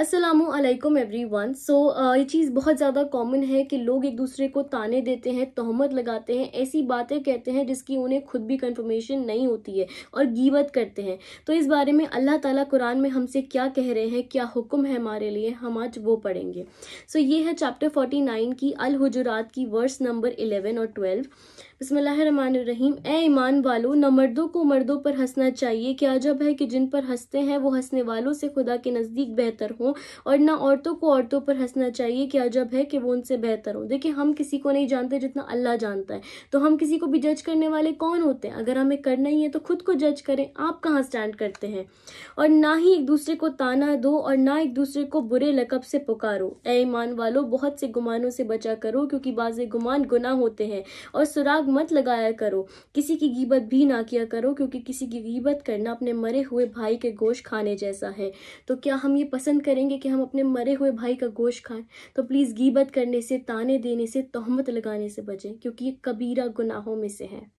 Aslam every one so ये चीज़ बहुत ज़्यादा कॉमन है कि लोग एक दूसरे को ताने देते हैं तहमत लगाते हैं ऐसी बातें कहते हैं जिसकी उन्हें खुद भी कंफर्मेशन नहीं होती है और गीवत करते हैं तो इस बारे में अल्लाह ताला कुरान में हमसे क्या कह रहे हैं क्या हुक्म है हमारे लिए हम आज वो पढ़ेंगे सो so, ये है चैप्टर फोर्टी नाइन की अल की वर्स नंबर इलेवन और ट्वेल्व बसमीम ए ईमान वालों न मर्दों को मर्दों पर हंसना चाहिए क्या जब है कि जिन पर हंसते हैं वो हंसने वालों से खुदा के नज़दीक बेहतर हों और ना औरतों को औरतों पर हंसना चाहिए कि अजब है कि वो उनसे बेहतर हो देखिए हम किसी को नहीं जानते जितना अल्लाह जानता है तो हम किसी को भी जज करने वाले कौन होते हैं अगर हमें करना ही है तो खुद को जज करें आप कहाँ स्टैंड करते हैं और ना ही एक दूसरे को ताना दो और ना एक दूसरे को बुरे लकब से पुकारो ए ईमान वालों बहुत से गुमानों से बचा करो क्योंकि बाज़ गुमान गुना होते हैं और सुराग मत लगाया करो किसी की गीबत भी ना किया करो क्योंकि किसी की गीबत करना अपने मरे हुए भाई के गोश्त खाने जैसा है तो क्या हम ये पसंद करेंगे कि हम अपने मरे हुए भाई का गोश्त खाएं तो प्लीज़ गीबत करने से ताने देने से तहमत लगाने से बचें क्योंकि ये कबीरा गुनाहों में से है